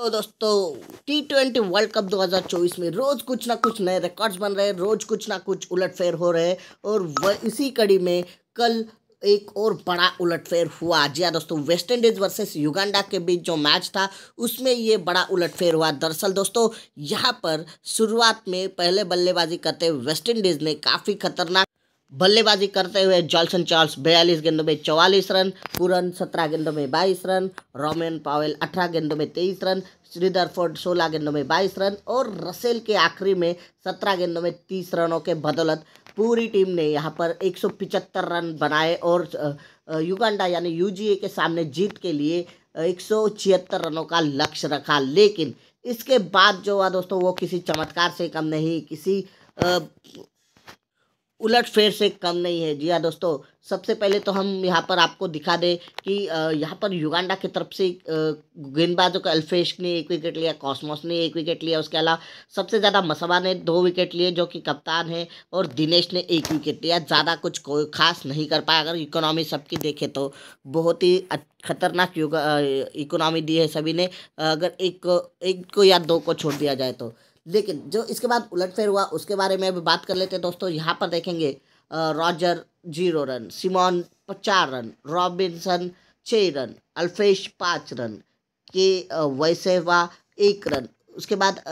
तो दोस्तों T twenty World cup 2024 में रोज़ कुछ ना कुछ नए रिकॉर्ड्स बन रहे हैं रोज़ कुछ ना कुछ उलटफेर हो रहे हैं और इसी कड़ी में कल एक और बड़ा उलटफेर हुआ जी हाँ दोस्तों वेस्ट इंडीज वर्सेस युगांडा के बीच जो मैच था उसमें ये बड़ा उलटफेर हुआ दरअसल दोस्तों यहाँ पर शुरुआत में पहले बल्लेबाजी करते वेस्ट इंडीज़ ने काफ़ी खतरनाक बल्लेबाजी करते हुए जॉल्सन चार्ल्स बयालीस गेंदों में चौवालीस रन पूरन सत्रह गेंदों में बाईस रन रोमेन पावेल अठारह गेंदों में तेईस रन श्रीधर फोर्ड सोलह गेंदों में बाईस रन और रसेल के आखिरी में सत्रह गेंदों में तीस रनों के बदौलत पूरी टीम ने यहाँ पर पिचहत्तर रन बनाए और युगांडा यानी यू के सामने जीत के लिए एक रनों का लक्ष्य रखा लेकिन इसके बाद जो हुआ दोस्तों वो किसी चमत्कार से कम नहीं किसी आ, उलट फेर से कम नहीं है जी हाँ दोस्तों सबसे पहले तो हम यहाँ पर आपको दिखा दें कि यहाँ पर युगांडा की तरफ से गेंदबाजों का अल्फेश ने एक विकेट लिया कॉस्मोस ने एक विकेट लिया उसके अलावा सबसे ज़्यादा मसवा ने दो विकेट लिए जो कि कप्तान है और दिनेश ने एक विकेट लिया ज़्यादा कुछ कोई खास नहीं कर पाया अगर इकोनॉमी सबकी देखे तो बहुत ही खतरनाक युग इकोनॉमी दी है सभी ने अगर एक एक को या दो को छोड़ दिया जाए तो लेकिन जो इसके बाद उलटफेर हुआ उसके बारे में अभी बात कर लेते हैं दोस्तों यहाँ पर देखेंगे रॉजर जीरो रन सिमोन चार रन रॉबिन्सन छः रन अल्फेश पाँच रन के वैसेवा एक रन उसके बाद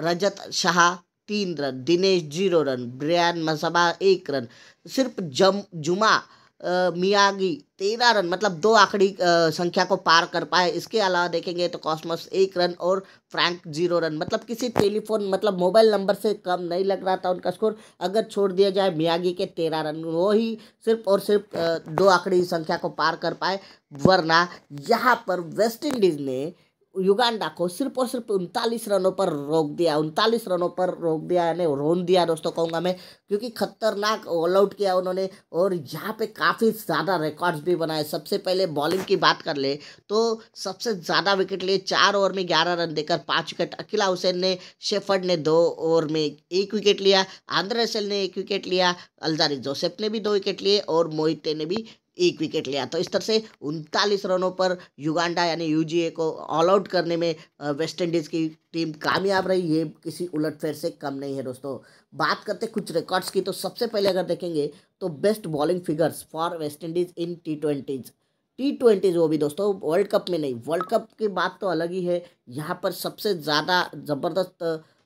रजत शाह तीन run Dinesh zero run Brian Masaba एक रन सिर्फ जम जुमा मियागी तेरह रन मतलब दो आखिरी संख्या को पार कर पाए इसके अलावा देखेंगे तो कॉस्मस एक रन और फ्रैंक जीरो रन मतलब किसी टेलीफोन मतलब मोबाइल नंबर से कम नहीं लग रहा था उनका स्कोर अगर छोड़ दिया जाए मियागी के तेरह रन वो ही सिर्फ और सिर्फ दो आखिरी संख्या को पार कर पाए वरना यहाँ पर वेस्ट इंडीज़ ने युगांडा को सिर्फ और सिर्फ उनतालीस रनों पर रोक दिया उनतालीस रनों पर रोक दिया यानी रोन दिया दोस्तों कहूँगा मैं क्योंकि खतरनाक ऑल आउट किया उन्होंने और यहाँ पे काफ़ी ज़्यादा रिकॉर्ड्स भी बनाए सबसे पहले बॉलिंग की बात कर ले तो सबसे ज़्यादा विकेट लिए चार ओवर में ग्यारह रन देकर पाँच विकेट अकीला हुसैन ने शेफर्ड ने दो ओवर में एक विकेट लिया आंद्रेसल ने एक विकेट लिया अलजारी जोसेफ ने भी दो विकेट लिए और मोहिते ने भी एक विकेट लिया तो इस तरह से उनतालीस रनों पर युगांडा यानी यूजीए को ऑल आउट करने में वेस्ट इंडीज़ की टीम कामयाब रही ये किसी उलटफेर से कम नहीं है दोस्तों बात करते कुछ रिकॉर्ड्स की तो सबसे पहले अगर देखेंगे तो best bowling figures for West Indies in T twenties T twenties वो भी दोस्तों वर्ल्ड कप में नहीं वर्ल्ड कप की बात तो अलग ही है यहाँ पर सबसे ज़्यादा ज़बरदस्त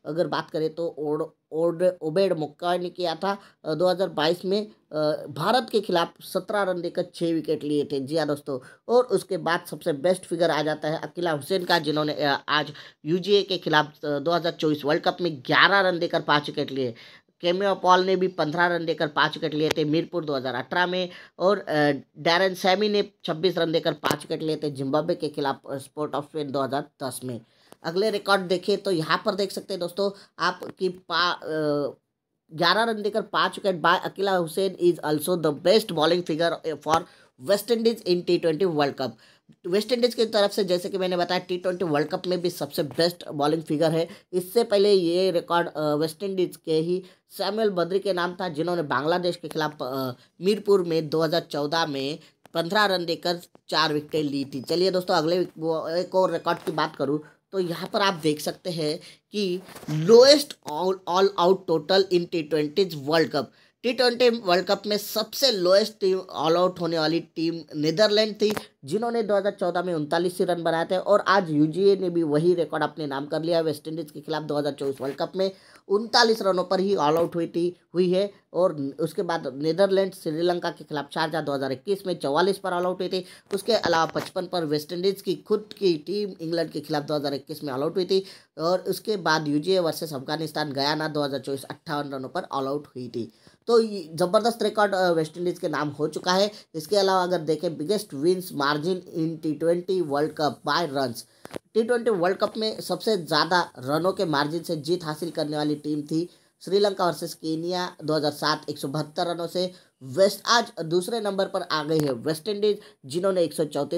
अगर बात करें तो ओड ओड ओबेड मुक्का ने किया था 2022 में भारत के खिलाफ सत्रह रन देकर छः विकेट लिए थे जी हाँ दोस्तों और उसके बाद सबसे बेस्ट फिगर आ जाता है अकीला हुसैन का जिन्होंने आज यू के खिलाफ 2024 वर्ल्ड कप में 11 रन देकर पाँच विकेट लिए केमियो पॉल ने भी पंद्रह रन देकर पाँच विकेट लिए थे मीरपुर 2018 में और डैरन सैमी ने छब्बीस रन देकर पाँच विकेट लिए थे जिम्बाब्वे के खिलाफ स्पोर्ट ऑफ फेन दो में अगले रिकॉर्ड देखिए तो यहाँ पर देख सकते हैं दोस्तों आपकी पा ग्यारह रन देकर पाँच wicket by Akeal Hosein is also the best bowling figure for West Indies in T twenty World Cup West Indies की तरफ से जैसे कि मैंने बताया टी ट्वेंटी वर्ल्ड कप में भी सबसे बेस्ट बॉलिंग फिगर है इससे पहले ये रिकॉर्ड वेस्ट इंडीज के ही सैमुअल बद्री के नाम था जिन्होंने बांग्लादेश के खिलाफ मीरपुर में 2014 में पंद्रह रन देकर चार विकेटें ली थी चलिए दोस्तों अगले एक और रिकॉर्ड की बात करूँ तो यहाँ पर आप देख सकते हैं कि lowest all all out total in T twenties World Cup T twenty World Cup में सबसे लोएस्ट टीम ऑल आउट होने वाली टीम नीदरलैंड थी जिन्होंने 2014 में उनतालीस रन बनाए थे और आज यूजीए ने भी वही रिकॉर्ड अपने नाम कर लिया है इंडीज़ के खिलाफ 2024 वर्ल्ड कप में उनतालीस रनों पर ही ऑल आउट हुई थी हुई है और उसके बाद नीदरलैंड श्रीलंका के खिलाफ चार दो हज़ार इक्कीस में चौवालीस पर ऑल आउट हुई थी उसके अलावा पचपन पर वेस्ट इंडीज़ की खुद की टीम इंग्लैंड के खिलाफ दो हज़ार इक्कीस में ऑल आउट हुई थी और उसके बाद यूजीए वर्सेस अफगानिस्तान गयाना दो हज़ार चौबीस अट्ठावन रनों पर ऑल आउट हुई थी तो ज़बरदस्त रिकॉर्ड वेस्ट इंडीज़ के नाम हो चुका है इसके अलावा अगर देखें biggest wins margin in T twenty World Cup by run T twenty World Cup में सबसे ज़्यादा रनों के मार्जिन से जीत हासिल करने वाली टीम थी श्रीलंका वर्सेस केनिया 2007 एक रनों से वेस्ट आज दूसरे नंबर पर आ गए हैं वेस्ट इंडीज जिन्होंने एक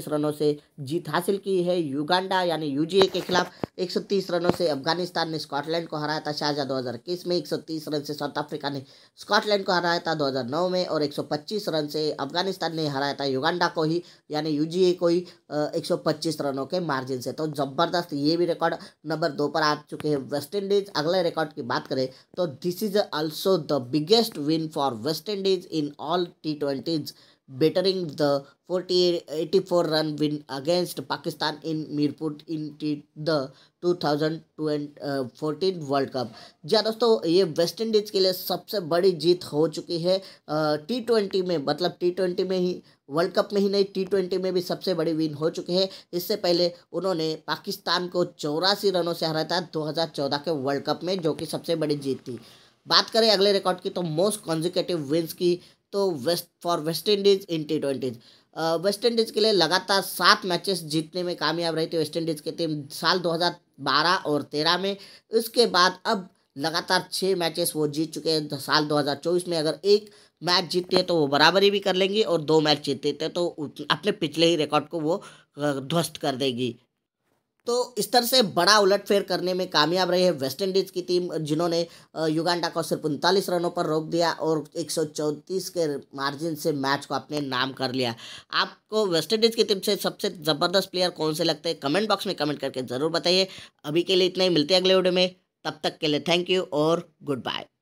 रनों से जीत हासिल की है युगांडा यानी यूजीए के खिलाफ 130 रनों से अफगानिस्तान ने स्कॉटलैंड को हराया था शाहजहा 2021 में 130 रन से साउथ अफ्रीका ने स्कॉटलैंड को हराया था 2009 में और 125 रन से अफगानिस्तान ने हराया था युगांडा को ही यानी यूजीए को ही एक रनों के मार्जिन से तो ज़बरदस्त ये भी रिकॉर्ड नंबर दो पर आ चुके हैं वेस्ट इंडीज़ अगले रिकॉर्ड की बात करें तो this is also the biggest win for West Indies in in all T20s, bettering the 48 84 run win against Pakistan in Mirpur in the 2014 World Cup जी दोस्तों ये वेस्ट इंडीज़ के लिए सबसे बड़ी जीत हो चुकी है टी ट्वेंटी में मतलब टी ट्वेंटी में ही वर्ल्ड कप में ही नहीं टी ट्वेंटी में भी सबसे बड़ी विन हो चुकी है इससे पहले उन्होंने पाकिस्तान को चौरासी रनों से हराया था 2014 के वर्ल्ड कप में जो कि सबसे बड़ी जीत थी बात करें अगले रिकॉर्ड की तो मोस्ट कॉन्जिकेटिव विन्स की तो west for West Indies in T twenties West Indies के लिए लगातार सात मैचेस जीतने में कामयाब रही थी वेस्ट इंडीज़ की टीम साल 2012 और 13 में उसके बाद अब लगातार छः मैचेस वो जीत चुके हैं साल 2024 में अगर एक मैच जीतते हैं तो वो बराबरी भी कर लेंगी और दो मैच जीतते हैं तो अपने पिछले ही रिकॉर्ड को वो ध्वस्त कर देगी तो इस तरह से बड़ा उलटफेर करने में कामयाब रही है वेस्टइंडीज़ की टीम जिन्होंने युगांडा को सिर्फ उनतालीस रनों पर रोक दिया और एक के मार्जिन से मैच को अपने नाम कर लिया आपको वेस्टइंडीज़ की टीम से सबसे ज़बरदस्त प्लेयर कौन से लगते हैं कमेंट बॉक्स में कमेंट करके ज़रूर बताइए अभी के लिए इतना ही मिलते हैं अगले वीडियो में तब तक के लिए थैंक यू और गुड बाय